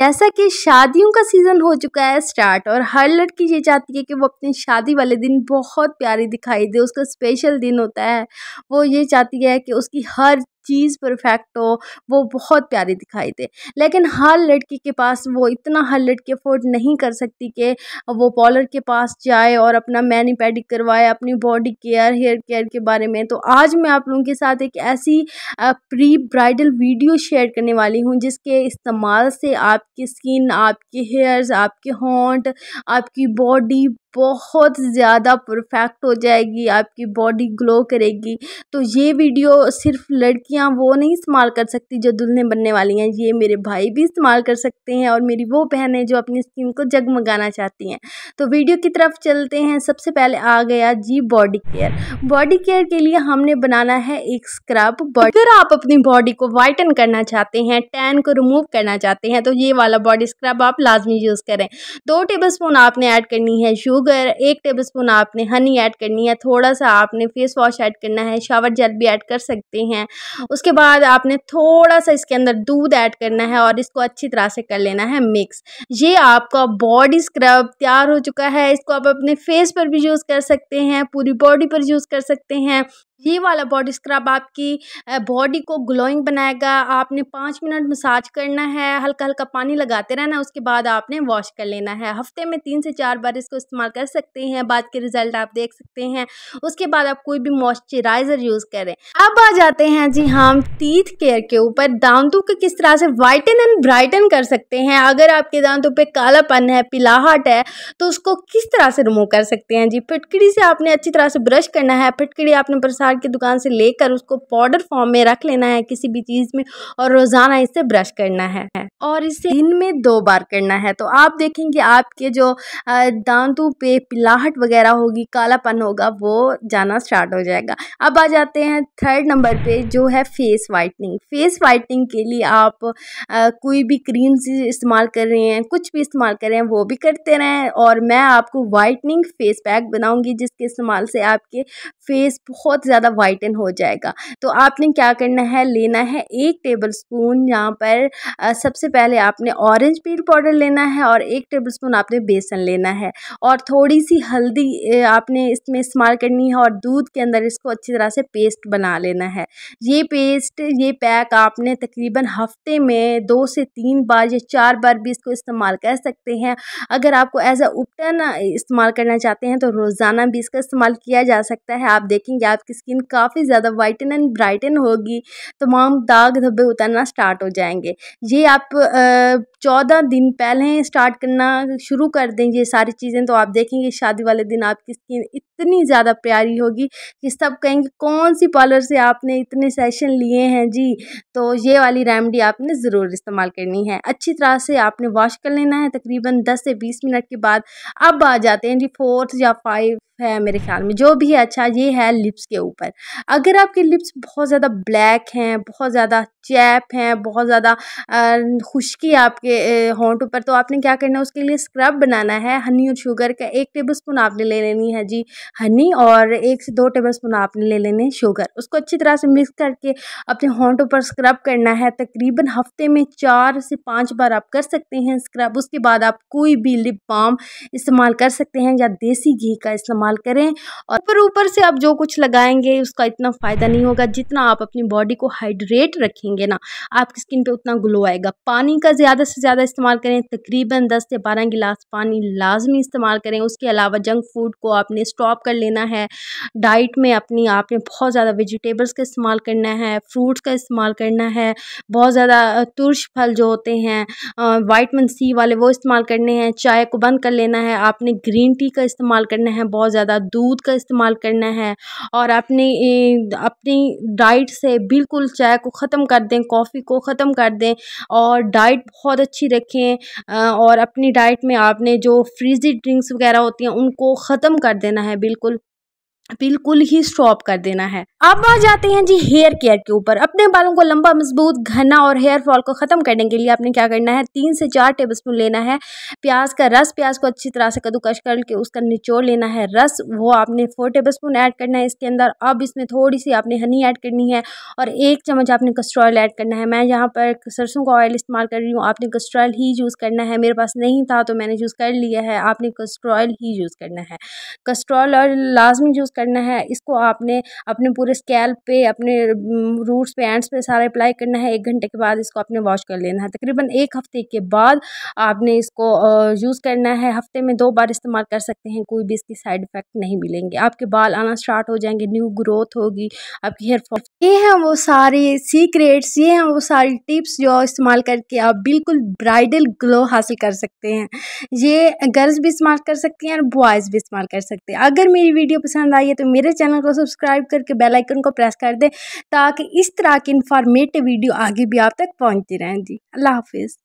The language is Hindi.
जैसा कि शादियों का सीज़न हो चुका है स्टार्ट और हर लड़की ये चाहती है कि वो अपने शादी वाले दिन बहुत प्यारी दिखाई दे उसका स्पेशल दिन होता है वो ये चाहती है कि उसकी हर चीज़ परफेक्ट हो वो बहुत प्यारी दिखाई दे लेकिन हर लड़की के पास वो इतना हर लड़की अफोर्ड नहीं कर सकती कि वो पॉलर के पास जाए और अपना मैनी पैडिक करवाए अपनी बॉडी केयर हेयर केयर के बारे में तो आज मैं आप लोगों के साथ एक ऐसी प्री ब्राइडल वीडियो शेयर करने वाली हूँ जिसके इस्तेमाल से आपकी स्किन आपके हेयर्स आपके हॉन्ट आपकी बॉडी बहुत ज़्यादा परफेक्ट हो जाएगी आपकी बॉडी ग्लो करेगी तो ये वीडियो सिर्फ लड़कियां वो नहीं इस्तेमाल कर सकती जो दुल्हने बनने वाली हैं ये मेरे भाई भी इस्तेमाल कर सकते हैं और मेरी वो बहनें जो अपनी स्किन को जगमगाना चाहती हैं तो वीडियो की तरफ चलते हैं सबसे पहले आ गया जी बॉडी केयर बॉडी केयर के लिए हमने बनाना है एक स्क्रब बॉडी अगर आप अपनी बॉडी को वाइटन करना चाहते हैं टैन को रिमूव करना चाहते हैं तो ये वाला बॉडी स्क्रब आप लाजमी यूज़ करें दो टेबल स्पून आपने ऐड करनी है शू शुगर एक टेबल स्पून आपने हनी ऐड करनी है थोड़ा सा आपने फेस वॉश ऐड करना है शावर जेल भी ऐड कर सकते हैं उसके बाद आपने थोड़ा सा इसके अंदर दूध ऐड करना है और इसको अच्छी तरह से कर लेना है मिक्स ये आपका बॉडी स्क्रब तैयार हो चुका है इसको आप अपने फेस पर भी यूज़ कर सकते हैं पूरी बॉडी पर यूज़ कर सकते हैं ये वाला बॉडी स्क्रब आपकी बॉडी को ग्लोइंग बनाएगा आपने पाँच मिनट मसाज करना है हल्का हल्का पानी लगाते रहना उसके बाद आपने वॉश कर लेना है हफ्ते में तीन से चार बार इसको इस्तेमाल कर सकते हैं बाद के रिजल्ट आप देख सकते हैं उसके बाद आप कोई भी मॉइस्चराइज़र यूज़ करें अब आ जाते हैं जी हम टीथ केयर के ऊपर दांतों को किस तरह से वाइटन एंड ब्राइटन कर सकते हैं अगर आपके दांतों पर कालापन है पिलाहट है तो उसको किस तरह से रिमूव कर सकते हैं जी फिटकड़ी से आपने अच्छी तरह से ब्रश करना है फिटकड़ी आपने बरसा आर्ट की दुकान से लेकर उसको पाउडर फॉर्म में रख लेना है किसी भी चीज़ में और रोज़ाना इसे ब्रश करना है और इसे दिन में दो बार करना है तो आप देखेंगे आपके जो दांतों पे पिलाहट वगैरह होगी कालापन होगा वो जाना स्टार्ट हो जाएगा अब आ जाते हैं थर्ड नंबर पे जो है फेस वाइटनिंग फेस वाइटनिंग के लिए आप आ, कोई भी क्रीम इस्तेमाल कर रहे हैं कुछ भी इस्तेमाल कर रहे हैं वो भी करते रहें और मैं आपको वाइटनिंग फेस पैक बनाऊंगी जिसके इस्तेमाल से आपके फेस बहुत ज़्यादा ज़्यादा वाइटन हो जाएगा तो आपने क्या करना है लेना है एक टेबल स्पून यहाँ पर सबसे पहले आपने ऑरेंज पील पाउडर लेना है और एक टेबल स्पून आपने बेसन लेना है और थोड़ी सी हल्दी आपने इसमें इस्तेमाल करनी है और दूध के अंदर इसको अच्छी तरह से पेस्ट बना लेना है ये पेस्ट ये पैक आपने तकरीबन हफ्ते में दो से तीन बार या चार बार भी इसको इस्तेमाल कर सकते हैं अगर आपको एज अ उपटन इस्तेमाल करना चाहते हैं तो रोज़ाना भी इसका इस्तेमाल किया जा सकता है आप देखेंगे आप किसकी स्किन काफ़ी ज़्यादा वाइटन एंड ब्राइटन होगी तमाम तो दाग धब्बे उतरना स्टार्ट हो जाएंगे ये आप चौदह दिन पहले स्टार्ट करना शुरू कर दें ये सारी चीज़ें तो आप देखेंगे शादी वाले दिन आपकी स्किन इतनी ज़्यादा प्यारी होगी कि सब कहेंगे कौन सी पार्लर से आपने इतने सेशन लिए हैं जी तो ये वाली रेमडी आपने ज़रूर इस्तेमाल करनी है अच्छी तरह से आपने वॉश कर लेना है तकरीबन दस से बीस मिनट के बाद अब आ जाते हैं जी फोर्थ या फाइव है मेरे ख्याल में जो भी है अच्छा ये है लिप्स के ऊपर अगर आपके लिप्स बहुत ज़्यादा ब्लैक हैं बहुत ज़्यादा चैप हैं बहुत ज़्यादा खुश्की आपके होंठों पर तो आपने क्या करना है उसके लिए स्क्रब बनाना है हनी और शुगर का एक टेबल स्पून आपने ले लेनी है जी हनी और एक से दो टेबल स्पून आपने ले लेने शुगर उसको अच्छी तरह से मिक्स करके अपने होंठों पर स्क्रब करना है तकरीबन हफ्ते में चार से पाँच बार आप कर सकते हैं स्क्रब उसके बाद आप कोई भी लिप बाम इस्तेमाल कर सकते हैं या देसी घी का इस्तेमाल करें और ऊपर ऊपर से आप जो कुछ लगाएंगे उसका इतना फ़ायदा नहीं होगा जितना आप अपनी बॉडी को हाइड्रेट रखेंगे ना आपकी स्किन पर उतना ग्लो आएगा पानी का ज़्यादा से ज़्यादा इस्तेमाल करें तकरीबन दस से बारह गिलास पानी लाजमी इस्तेमाल करें उसके अलावा जंक फूड को आपने स्टॉप स्टॉप कर लेना है डाइट में अपनी आपने बहुत ज़्यादा वेजिटेबल्स का इस्तेमाल करना है फ्रूट्स का इस्तेमाल करना है बहुत ज़्यादा तुरश फल जो होते हैं वाइटमिन सी वाले वो इस्तेमाल करने हैं चाय को बंद कर लेना है आपने ग्रीन टी का इस्तेमाल करना है बहुत ज़्यादा दूध का इस्तेमाल करना है और अपने अपनी डाइट से बिल्कुल चाय को ख़त्म कर दें कॉफ़ी को ख़त्म कर दें और डाइट बहुत अच्छी रखें और अपनी डाइट में आपने जो फ्रीजी ड्रिंक्स वगैरह होती हैं उनको ख़त्म कर देना है बिल्कुल बिल्कुल ही स्टॉप कर देना है अब आ जाते हैं जी हेयर केयर के ऊपर अपने बालों को लंबा मजबूत घना और हेयर फॉल को ख़त्म करने के लिए आपने क्या करना है तीन से चार टेबल स्पून लेना है प्याज का रस प्याज को अच्छी तरह से कद्दूकश करके उसका निचोड़ लेना है रस वो आपने फोर टेबल स्पून ऐड करना है इसके अंदर अब इसमें थोड़ी सी आपने हनी ऐड करनी है और एक चम्मच आपने कस्ट्रॉयल ऐड करना है मैं यहाँ पर सरसों का ऑयल इस्तेमाल कर रही हूँ आपने कस्ट्रॉयल ही यूज़ करना है मेरे पास नहीं था तो मैंने यूज़ कर लिया है आपने कस्ट्रॉयल ही यूज़ करना है कस्ट्रॉयल और लाजमी यूज़ करना है इसको आपने अपने पूरे स्कैल्प पे अपने रूट्स पे एंड्स पे सारा अप्लाई करना है एक घंटे के बाद इसको आपने वॉश कर लेना है तकरीबन एक हफ्ते के बाद आपने इसको यूज़ करना है हफ्ते में दो बार इस्तेमाल कर सकते हैं कोई भी इसकी साइड इफ़ेक्ट नहीं मिलेंगे आपके बाल आना स्टार्ट हो जाएंगे न्यू ग्रोथ होगी आपकी हेयर फॉल ये हैं वो सारे सीक्रेट्स ये हैं वो सारी टिप्स जो इस्तेमाल करके आप बिल्कुल ब्राइडल ग्लो हासिल कर सकते हैं ये गर्ल्स भी इस्तेमाल कर सकती हैं और बॉयज़ भी इस्तेमाल कर सकते हैं अगर मेरी वीडियो पसंद आई चाहिए तो मेरे चैनल को सब्सक्राइब करके बेल आइकन को प्रेस कर दें ताकि इस तरह की इन्फॉर्मेटिव वीडियो आगे भी आप तक पहुंचती रहें जी अल्लाह हाफिज़